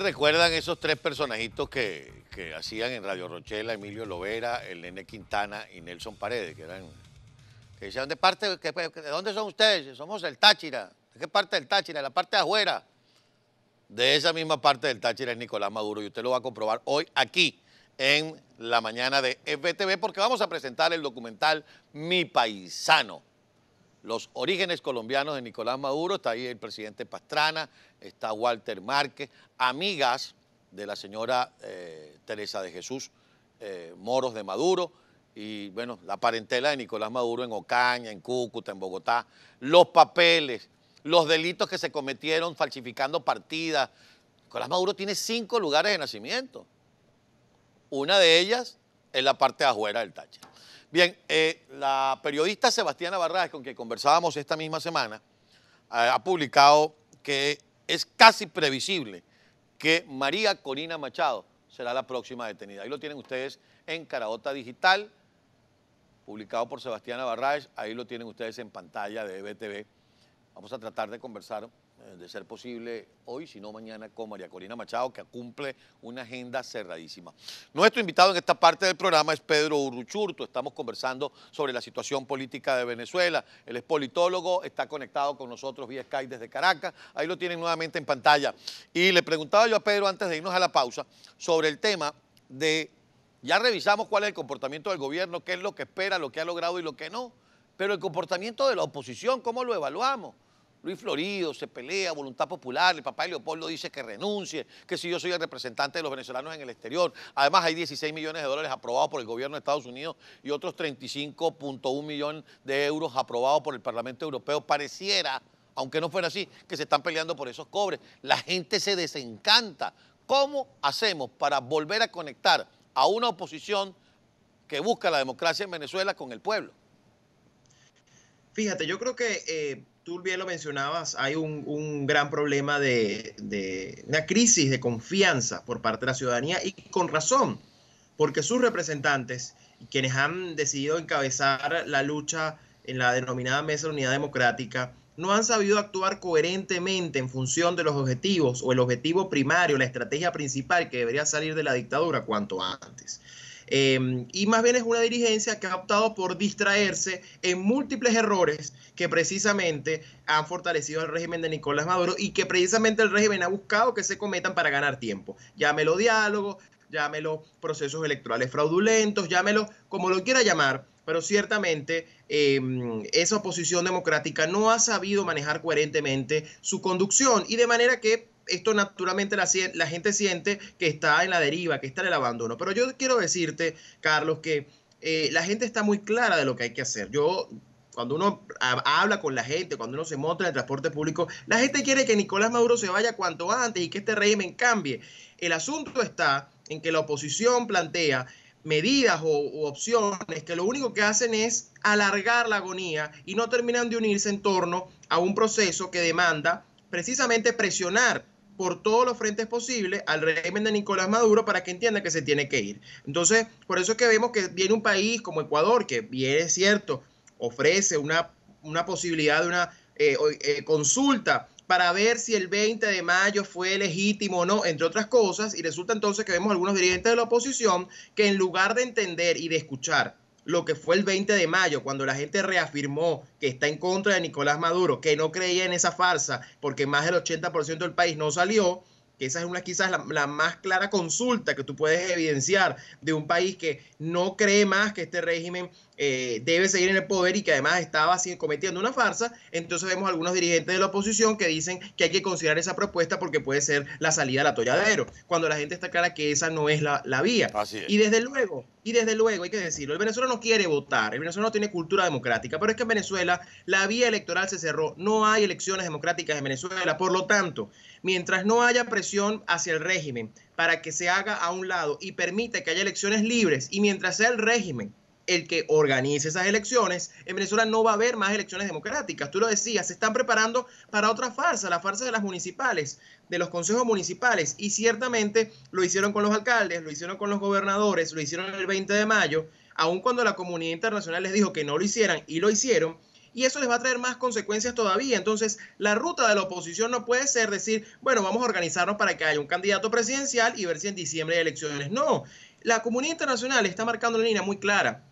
recuerdan esos tres personajitos que, hacían en Radio Rochela, Emilio Lovera, el Nene Quintana y Nelson Paredes, que eran que decían, ¿de parte, pues, de dónde son ustedes? Somos el Táchira. ¿De qué parte del Táchira? La parte de afuera. De esa misma parte del Táchira es Nicolás Maduro y usted lo va a comprobar hoy aquí en la mañana de FTV porque vamos a presentar el documental Mi Paisano los orígenes colombianos de Nicolás Maduro, está ahí el presidente Pastrana, está Walter Márquez, amigas de la señora eh, Teresa de Jesús eh, Moros de Maduro, y bueno, la parentela de Nicolás Maduro en Ocaña, en Cúcuta, en Bogotá, los papeles, los delitos que se cometieron falsificando partidas. Nicolás Maduro tiene cinco lugares de nacimiento. Una de ellas es la parte de afuera del Táchira. Bien, eh, la periodista Sebastiana Navarraes, con quien conversábamos esta misma semana, eh, ha publicado que es casi previsible que María Corina Machado será la próxima detenida. Ahí lo tienen ustedes en Caraota Digital, publicado por Sebastiana Navarraes. Ahí lo tienen ustedes en pantalla de BTV. Vamos a tratar de conversar eh, de ser posible hoy, si no mañana, con María Corina Machado, que cumple una agenda cerradísima. Nuestro invitado en esta parte del programa es Pedro Urruchurto. Estamos conversando sobre la situación política de Venezuela. Él es politólogo, está conectado con nosotros vía Skype desde Caracas. Ahí lo tienen nuevamente en pantalla. Y le preguntaba yo a Pedro, antes de irnos a la pausa, sobre el tema de, ya revisamos cuál es el comportamiento del gobierno, qué es lo que espera, lo que ha logrado y lo que no, pero el comportamiento de la oposición, ¿cómo lo evaluamos? Luis Florido se pelea, voluntad popular, el papá de Leopoldo dice que renuncie, que si yo soy el representante de los venezolanos en el exterior. Además hay 16 millones de dólares aprobados por el gobierno de Estados Unidos y otros 35.1 millones de euros aprobados por el Parlamento Europeo. Pareciera, aunque no fuera así, que se están peleando por esos cobres. La gente se desencanta. ¿Cómo hacemos para volver a conectar a una oposición que busca la democracia en Venezuela con el pueblo? Fíjate, yo creo que... Eh, tú bien lo mencionabas, hay un, gran problema de, de, una crisis de confianza por parte de la ciudadanía y con razón, porque sus representantes, quienes han decidido encabezar la lucha en la denominada Mesa de Unidad Democrática, no han sabido actuar coherentemente en función de los objetivos o el objetivo primario, la estrategia principal que debería salir de la dictadura cuanto antes. Em, y más bien es una dirigencia que ha optado por distraerse en múltiples errores que precisamente han fortalecido el régimen de Nicolás Maduro y que precisamente el régimen ha buscado que se cometan para ganar tiempo. Llámelo diálogo, llámelo procesos electorales fraudulentos, llámelo como lo quiera llamar, pero ciertamente em, esa oposición democrática no ha sabido manejar coherentemente su conducción y de manera que esto naturalmente la, la gente siente que está en la deriva, que está en el abandono. Pero yo quiero decirte, Carlos, que eh, la gente está muy clara de lo que hay que hacer. Yo cuando uno habla con la gente, cuando uno se monta en el transporte público, la gente quiere que Nicolás Maduro se vaya cuanto antes y que este régimen cambie. El asunto está en que la oposición plantea medidas o opciones que lo único que hacen es alargar la agonía y no terminan de unirse en torno a un proceso que demanda precisamente presionar por todos los frentes posibles al régimen de Nicolás Maduro para que entienda que se tiene que ir. Entonces, por eso es que vemos que viene un país como Ecuador, que bien es cierto, ofrece una, una posibilidad de una eh, eh, consulta para ver si el 20 de mayo fue legítimo o no, entre otras cosas, y resulta entonces que vemos algunos dirigentes de la oposición que en lugar de entender y de escuchar lo que fue el 20 de mayo, cuando la gente reafirmó que está en contra de Nicolás Maduro, que no creía en esa farsa, porque más del 80% del país no salió, que esa es una quizás la, más clara consulta que tú puedes evidenciar de un país que no cree más que este régimen eh, debe seguir en el poder y que además estaba así, cometiendo una farsa, entonces vemos algunos dirigentes de la oposición que dicen que hay que considerar esa propuesta porque puede ser la salida al atolladero, cuando la gente está clara que esa no es la, vía. Y desde luego, y desde luego hay que decirlo, el Venezuela no quiere votar, el no tiene cultura democrática, pero es que en Venezuela la vía electoral se cerró, no hay elecciones democráticas en Venezuela, por lo tanto, mientras no haya presión hacia el régimen para que se haga a un lado y permita que haya elecciones libres y mientras sea el régimen el que organice esas elecciones. En Venezuela no va a haber más elecciones democráticas. Tú lo decías, se están preparando para otra farsa, la farsa de las municipales, de los consejos municipales. Y ciertamente lo hicieron con los alcaldes, lo hicieron con los gobernadores, lo hicieron el 20 de mayo, aun cuando la comunidad internacional les dijo que no lo hicieran y lo hicieron y eso les va a traer más consecuencias todavía. Entonces, la ruta de la oposición no puede ser decir, bueno, vamos a organizarnos para que haya un candidato presidencial y ver si en diciembre hay elecciones. No, la comunidad internacional está marcando una línea muy clara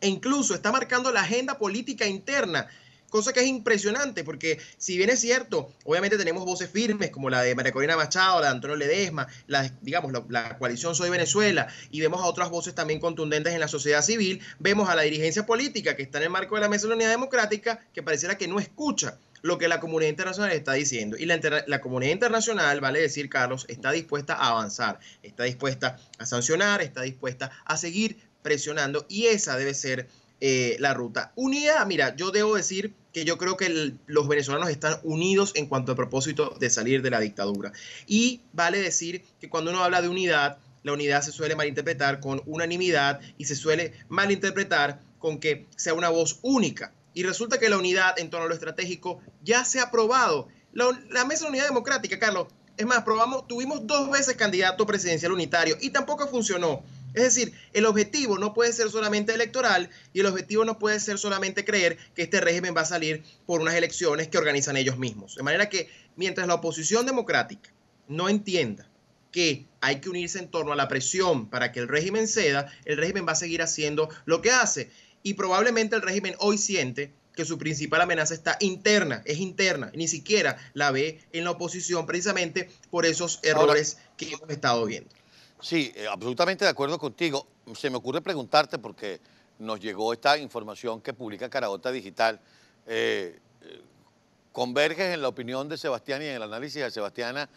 e incluso está marcando la agenda política interna. Cosa que es impresionante, porque si bien es cierto, obviamente tenemos voces firmes como la de María Corina Machado, la de Antonio Ledesma, la, digamos, la, coalición Soy Venezuela, y vemos a otras voces también contundentes en la sociedad civil, vemos a la dirigencia política que está en el marco de la Mesa de la Unidad Democrática, que pareciera que no escucha lo que la comunidad internacional está diciendo. Y la, la, comunidad internacional, vale decir, Carlos, está dispuesta a avanzar, está dispuesta a sancionar, está dispuesta a seguir presionando y esa debe ser eh, la ruta. Unidad, mira, yo debo decir que yo creo que los venezolanos están unidos en cuanto al propósito de salir de la dictadura. Y vale decir que cuando uno habla de unidad, la unidad se suele malinterpretar con unanimidad y se suele malinterpretar con que sea una voz única. Y resulta que la unidad en torno a lo estratégico ya se ha probado. La, la mesa de unidad democrática, Carlos, es más, probamos, tuvimos dos veces candidato presidencial unitario y tampoco funcionó. Es decir, el objetivo no puede ser solamente electoral y el objetivo no puede ser solamente creer que este régimen va a salir por unas elecciones que organizan ellos mismos. De manera que mientras la oposición democrática no entienda que hay que unirse en torno a la presión para que el régimen ceda, el régimen va a seguir haciendo lo que hace. Y probablemente el régimen hoy siente que su principal amenaza está interna, es interna, ni siquiera la ve en la oposición precisamente por esos errores que hemos estado viendo. Sí, eh, absolutamente de acuerdo contigo. Se me ocurre preguntarte porque nos llegó esta información que publica Carabota Digital. Eh, eh, ¿Converges en la opinión de Sebastián y en el análisis de Sebastiana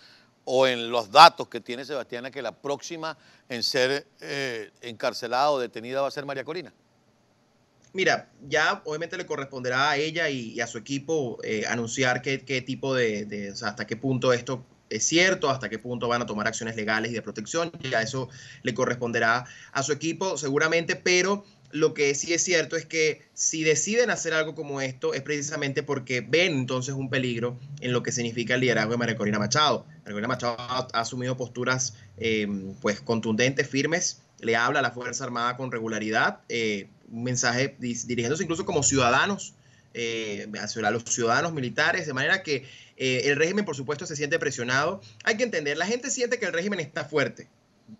o en los datos que tiene Sebastiana que la próxima en ser encarcelada o detenida va a ser María Corina? Mira, ya obviamente le corresponderá a ella y, a su equipo anunciar qué, tipo de, hasta qué punto esto es cierto, hasta qué punto van a tomar acciones legales y de protección, ya eso le corresponderá a su equipo seguramente, pero lo que sí es cierto es que si deciden hacer algo como esto es precisamente porque ven entonces un peligro en lo que significa el liderazgo de María Corina Machado. María Corina Machado ha, asumido posturas em, pues contundentes, firmes, le habla a la Fuerza Armada con regularidad, eh, un mensaje dirigiéndose incluso como ciudadanos, eh, a los ciudadanos militares, de manera que eh, el régimen, por supuesto, se siente presionado. Hay que entender, la gente siente que el régimen está fuerte.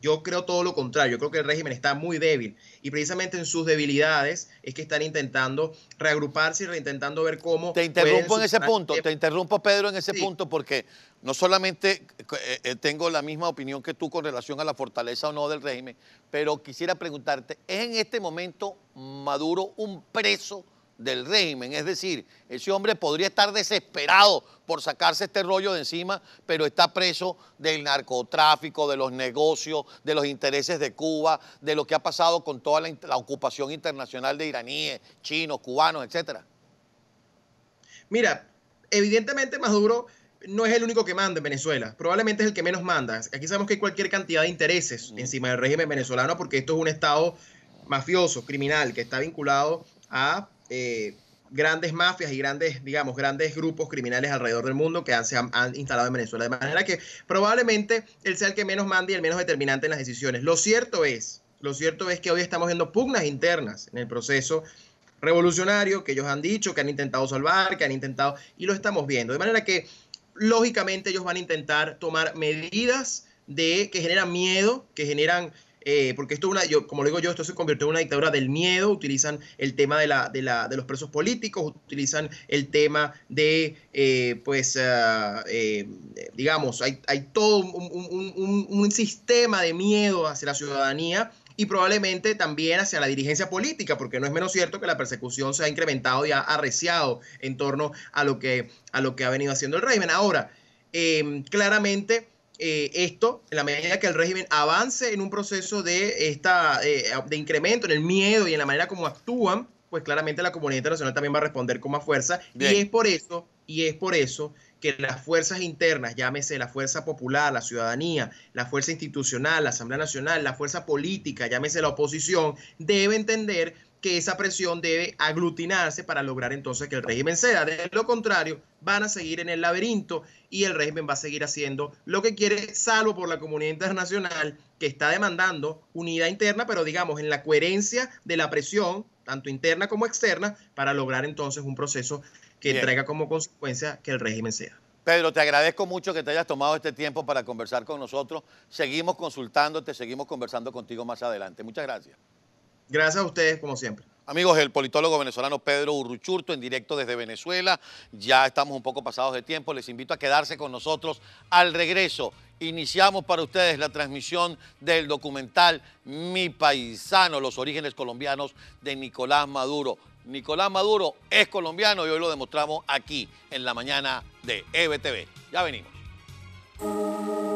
Yo creo todo lo contrario, yo creo que el régimen está muy débil y precisamente en sus debilidades es que están intentando reagruparse y reintentando ver cómo... Te interrumpo en ese punto, te interrumpo Pedro en ese punto porque no solamente eh, eh, tengo la misma opinión que tú con relación a la fortaleza o no del régimen, pero quisiera preguntarte, ¿es en este momento Maduro un preso? del régimen. Es decir, ese hombre podría estar desesperado por sacarse este rollo de encima, pero está preso del narcotráfico, de los negocios, de los intereses de Cuba, de lo que ha pasado con toda la, ocupación internacional de iraníes, chinos, cubanos, etcétera. Mira, evidentemente Maduro no es el único que manda en Venezuela, probablemente es el que menos manda. Aquí sabemos que hay cualquier cantidad de intereses encima del régimen venezolano porque esto es un Estado mafioso, criminal, que está vinculado a eh, grandes mafias y grandes, digamos, grandes grupos criminales alrededor del mundo que se han, instalado en Venezuela. De manera que probablemente él sea el que menos mande y el menos determinante en las decisiones. Lo cierto es, lo cierto es que hoy estamos viendo pugnas internas en el proceso revolucionario que ellos han dicho, que han intentado salvar, que han intentado, y lo estamos viendo. De manera que, lógicamente, ellos van a intentar tomar medidas de, que generan miedo, que generan eh, porque esto, una, yo, como lo digo yo, esto se convirtió en una dictadura del miedo, utilizan el tema de, la, de, los presos políticos, utilizan el tema de, eh, pues, ah, eh, digamos, hay, todo un, sistema de miedo hacia la ciudadanía y probablemente también hacia la dirigencia política, porque no es menos cierto que la persecución se ha incrementado y ha arreciado en torno a lo que, a lo que ha venido haciendo el régimen. Ahora, em, claramente eh, esto, en la medida que el régimen avance en un proceso de, esta, eh, de incremento en el miedo y en la manera como actúan, pues claramente la comunidad internacional también va a responder con más fuerza. Y es por eso, y es por eso que las fuerzas internas, llámese la fuerza popular, la ciudadanía, la fuerza institucional, la Asamblea Nacional, la fuerza política, llámese la oposición, deben entender que esa presión debe aglutinarse para lograr entonces que el régimen sea. De lo contrario, van a seguir en el laberinto y el régimen va a seguir haciendo lo que quiere, salvo por la comunidad internacional que está demandando unidad interna, pero digamos en la coherencia de la presión, tanto interna como externa, para lograr entonces un proceso que entrega como consecuencia que el régimen sea. Pedro, te agradezco mucho que te hayas tomado este tiempo para conversar con nosotros. Seguimos consultándote, seguimos conversando contigo más adelante. Muchas gracias. Gracias a ustedes, como siempre. Amigos, el politólogo venezolano Pedro Urruchurto en directo desde Venezuela. Ya estamos un poco pasados de tiempo. Les invito a quedarse con nosotros al regreso. Iniciamos para ustedes la transmisión del documental Mi Paisano, los orígenes colombianos de Nicolás Maduro. Nicolás Maduro es colombiano y hoy lo demostramos aquí en la mañana de EBTV. Ya venimos.